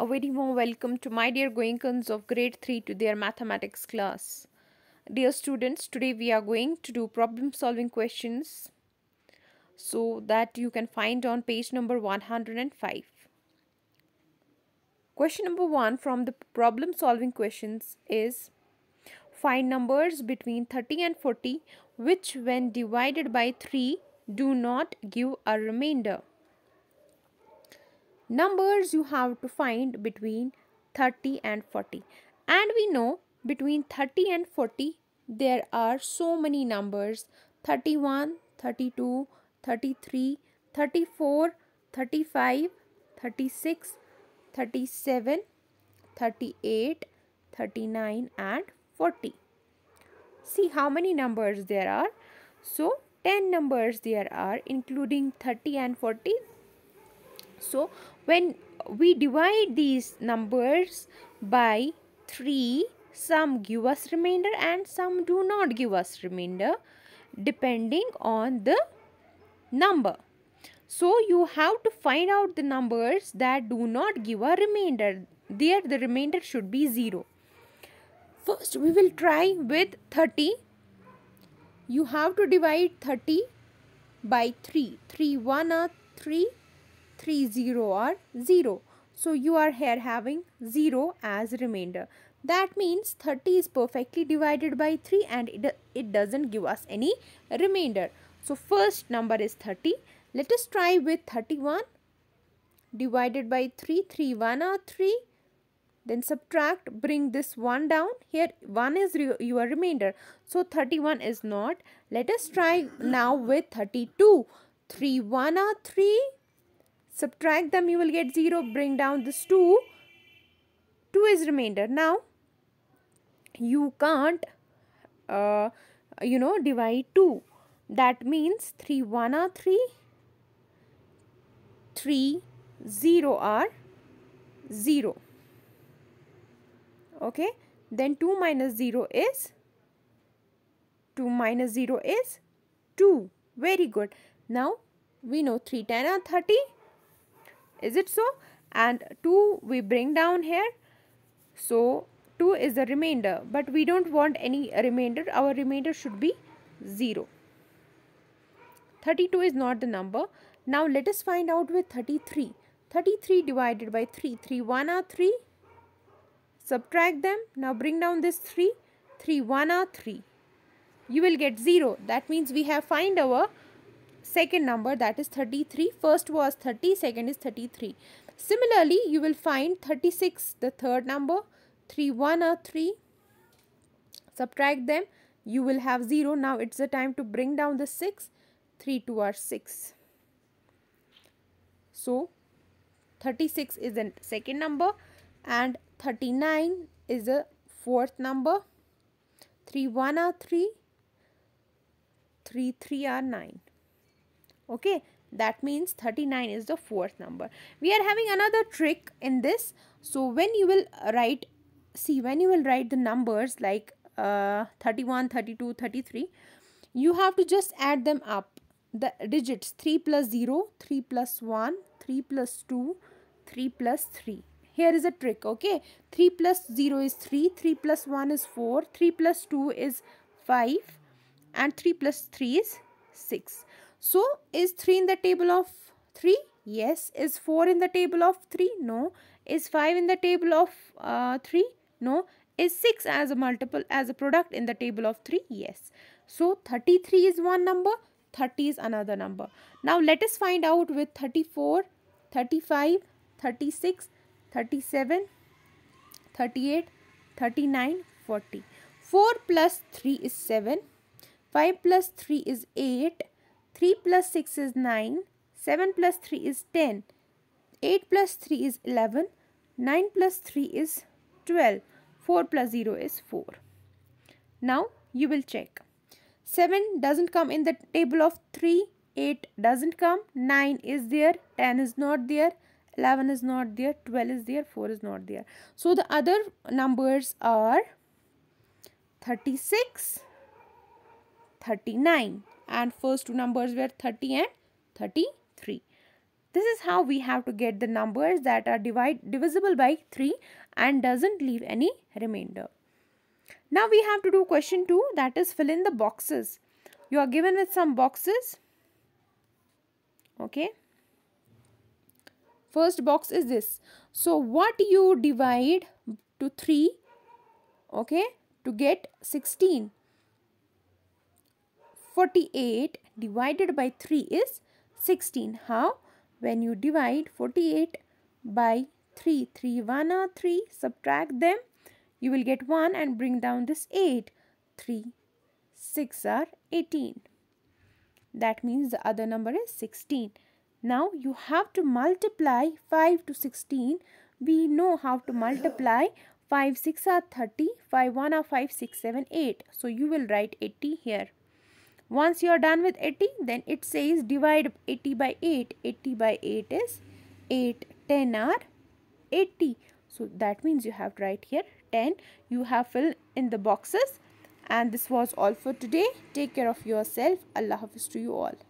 A very warm welcome to my dear Goenkans of grade 3 to their mathematics class. Dear students, today we are going to do problem solving questions so that you can find on page number 105. Question number 1 from the problem solving questions is find numbers between 30 and 40 which when divided by 3 do not give a remainder numbers you have to find between 30 and 40 and we know between 30 and 40 there are so many numbers 31 32 33 34 35 36 37 38 39 and 40 see how many numbers there are so 10 numbers there are including 30 and 40 so when we divide these numbers by 3, some give us remainder and some do not give us remainder depending on the number. So you have to find out the numbers that do not give a remainder. There the remainder should be 0. First we will try with 30. You have to divide 30 by 3. 3 1 are uh, 3 3 0 or 0 so you are here having 0 as remainder that means 30 is perfectly divided by 3 and it, it doesn't give us any remainder so first number is 30 let us try with 31 divided by 3 3 1 are 3 then subtract bring this 1 down here 1 is re your remainder so 31 is not let us try now with 32 3 1 are 3 subtract them you will get 0 bring down this 2 2 is remainder now you can't uh, you know divide 2 that means 3 1 are 3 3 0 are 0 okay then 2 minus 0 is 2 minus 0 is 2 very good now we know 3 10 are 30 is it so? And 2 we bring down here. So 2 is the remainder. But we don't want any remainder. Our remainder should be 0. 32 is not the number. Now let us find out with 33. 33 divided by 3. 3 1 are 3. Subtract them. Now bring down this 3. 3 1 are 3. You will get 0. That means we have find our second number that is 33 first was 30 second is 33 similarly you will find 36 the third number 3 1 are 3 subtract them you will have 0 now it's the time to bring down the 6 3 2 are 6 so 36 is the second number and 39 is the fourth number 3 1 are 3 3 3 are 9 okay that means 39 is the fourth number we are having another trick in this so when you will write see when you will write the numbers like uh, 31 32 33 you have to just add them up the digits 3 plus 0 3 plus 1 3 plus 2 3 plus 3 here is a trick okay 3 plus 0 is 3 3 plus 1 is 4 3 plus 2 is 5 and 3 plus 3 is 6 so, is 3 in the table of 3? Yes. Is 4 in the table of 3? No. Is 5 in the table of uh, 3? No. Is 6 as a multiple, as a product in the table of 3? Yes. So, 33 is one number, 30 is another number. Now, let us find out with 34, 35, 36, 37, 38, 39, 40. 4 plus 3 is 7, 5 plus 3 is 8, 3 plus 6 is 9, 7 plus 3 is 10, 8 plus 3 is 11, 9 plus 3 is 12, 4 plus 0 is 4. Now you will check. 7 doesn't come in the table of 3, 8 doesn't come, 9 is there, 10 is not there, 11 is not there, 12 is there, 4 is not there. So the other numbers are 36, 39 and first two numbers were 30 and 33. This is how we have to get the numbers that are divide, divisible by 3 and doesn't leave any remainder. Now we have to do question 2 that is fill in the boxes. You are given with some boxes. Okay. First box is this. So what you divide to 3 okay to get 16 48 divided by 3 is 16. How? When you divide 48 by 3, 3 1 are 3, subtract them, you will get 1 and bring down this 8. 3, 6 are 18. That means the other number is 16. Now you have to multiply 5 to 16. We know how to multiply 5, 6 are 30, 5, 1 are 5, 6, 7, 8. So you will write 80 here. Once you are done with 80, then it says divide 80 by 8. 80 by 8 is 8. 10 are 80. So that means you have right here 10. You have filled in the boxes. And this was all for today. Take care of yourself. Allah Hafiz to you all.